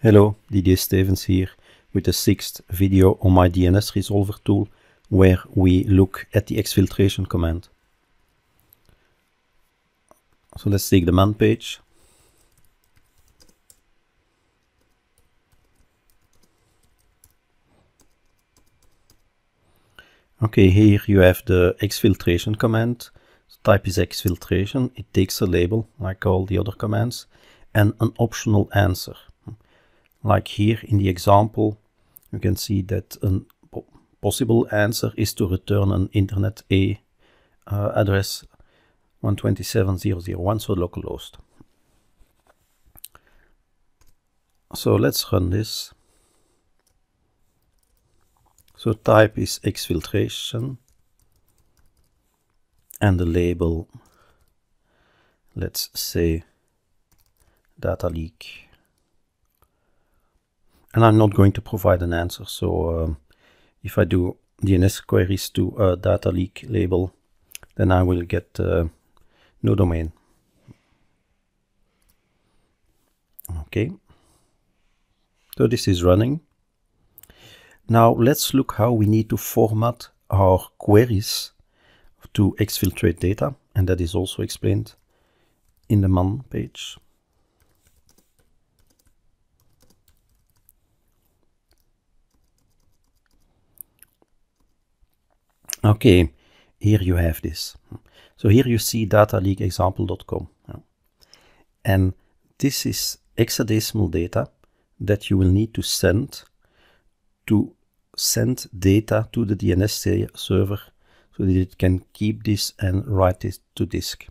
Hello, Didier Stevens here with the sixth video on my DNS Resolver tool where we look at the exfiltration command. So let's take the man page. Okay, here you have the exfiltration command. The type is exfiltration. It takes a label like all the other commands and an optional answer like here in the example, you can see that a possible answer is to return an internet A uh, address 127.0.0.1, so local host. So let's run this. So type is exfiltration and the label, let's say data leak and I'm not going to provide an answer. So um, if I do DNS queries to a data leak label, then I will get uh, no domain. Okay. So this is running. Now let's look how we need to format our queries to exfiltrate data. And that is also explained in the MAN page. Okay, here you have this. So here you see dataleakexample.com. And this is hexadecimal data that you will need to send to send data to the DNS server so that it can keep this and write it to disk.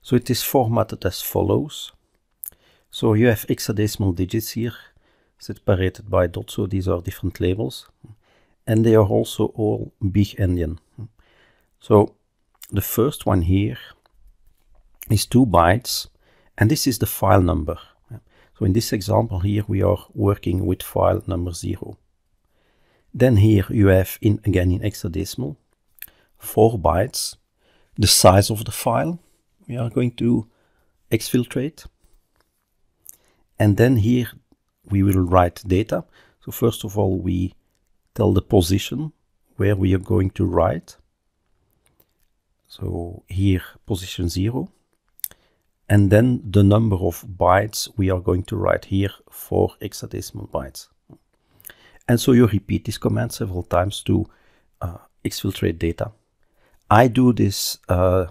So it is formatted as follows. So you have hexadecimal digits here separated by dots, so these are different labels and they are also all big endian. So the first one here is two bytes and this is the file number. So in this example here we are working with file number 0. Then here you have in again in hexadecimal 4 bytes the size of the file we are going to exfiltrate and then here we will write data. So first of all we tell the position where we are going to write. So here, position 0. And then the number of bytes we are going to write here for hexadecimal bytes. And so you repeat this command several times to uh, exfiltrate data. I do this uh,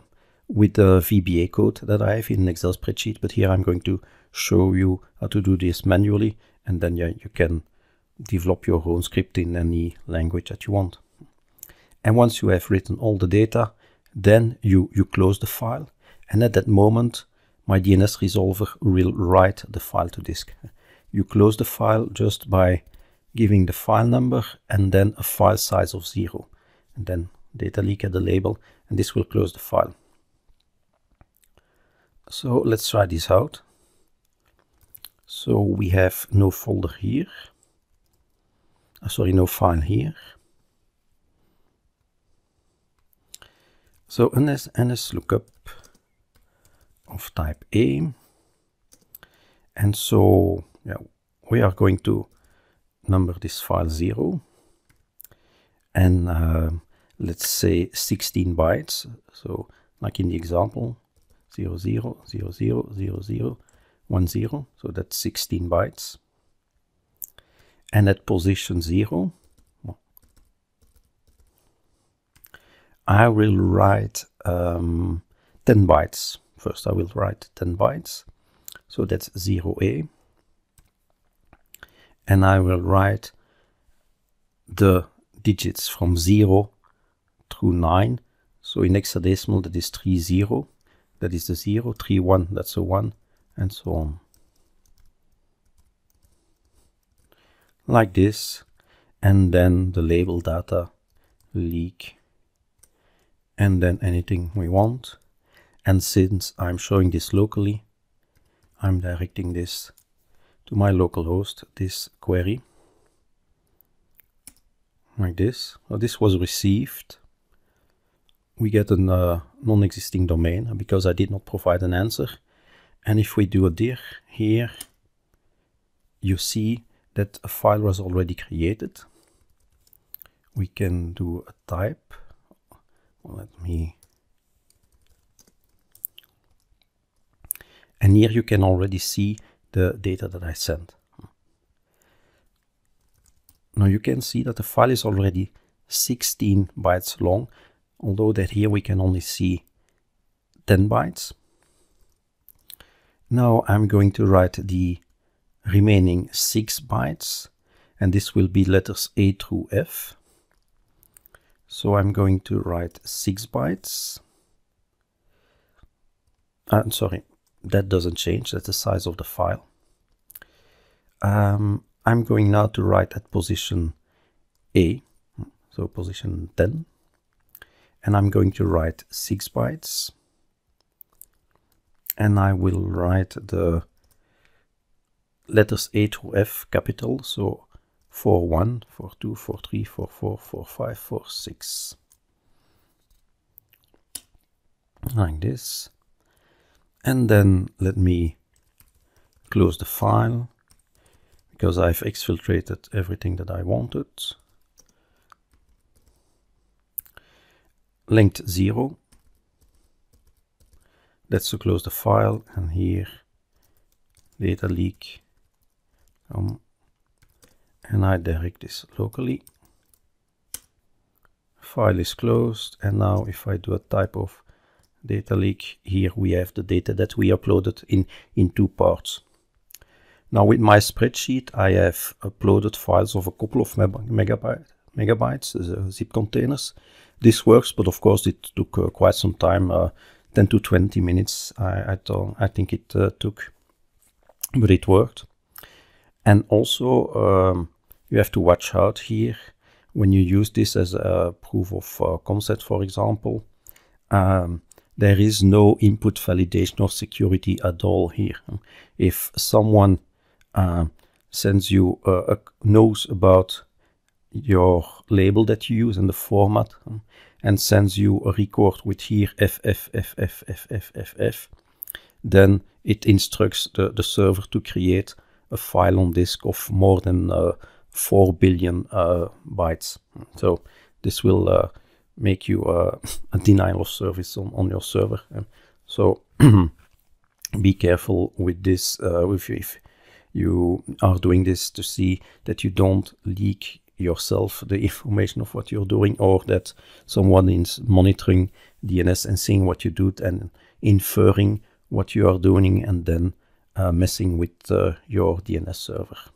with the VBA code that I have in an Excel spreadsheet, but here I'm going to show you how to do this manually, and then yeah, you can develop your own script in any language that you want. And once you have written all the data, then you, you close the file. And at that moment, my DNS resolver will write the file to disk. You close the file just by giving the file number and then a file size of zero. And then data leak at the label, and this will close the file. So let's try this out. So we have no folder here sorry, no file here. So NS, NS lookup of type A. And so yeah, we are going to number this file 0 and uh, let's say 16 bytes. So like in the example, zero zero zero zero zero zero one zero. 0, 0, 0, 0, 0, 1, 0. So that's 16 bytes and at position 0, I will write um, 10 bytes. First I will write 10 bytes, so that's 0a. And I will write the digits from 0 through 9. So in hexadecimal that is 3, 0, that is the 0, 3, 1, that's a 1, and so on. like this and then the label data leak and then anything we want and since I'm showing this locally I'm directing this to my local host. this query like this this was received we get a uh, non-existing domain uh, because I did not provide an answer and if we do a dir here you see that a file was already created. We can do a type. Let me. And here you can already see the data that I sent. Now you can see that the file is already 16 bytes long, although that here we can only see 10 bytes. Now I'm going to write the remaining 6 bytes and this will be letters A through F. So I'm going to write 6 bytes. Ah, I'm sorry, that doesn't change, that's the size of the file. Um, I'm going now to write at position A, so position 10, and I'm going to write 6 bytes. And I will write the letters A to F capital, so 4, 1, 4, 2, 4, 3, 4, 4, 4, 5, 4, 6. Like this. And then let me close the file because I've exfiltrated everything that I wanted. Linked 0. Let's close the file and here data leak um, and I direct this locally. File is closed and now if I do a type of data leak, here we have the data that we uploaded in, in two parts. Now with my spreadsheet I have uploaded files of a couple of megabyte, megabytes, uh, zip containers. This works but of course it took uh, quite some time, uh, 10 to 20 minutes I, I, I think it uh, took, but it worked. And also, um, you have to watch out here when you use this as a proof of uh, concept, for example. Um, there is no input validation or security at all here. If someone uh, sends you uh, a knows about your label that you use and the format and sends you a record with here FFFFFFFF, then it instructs the, the server to create a file on disk of more than uh, 4 billion uh, bytes. So this will uh, make you a denial of service on, on your server. So be careful with this, with if you are doing this to see that you don't leak yourself the information of what you're doing or that someone is monitoring DNS and seeing what you do and inferring what you are doing and then uh, messing with uh, your DNS server.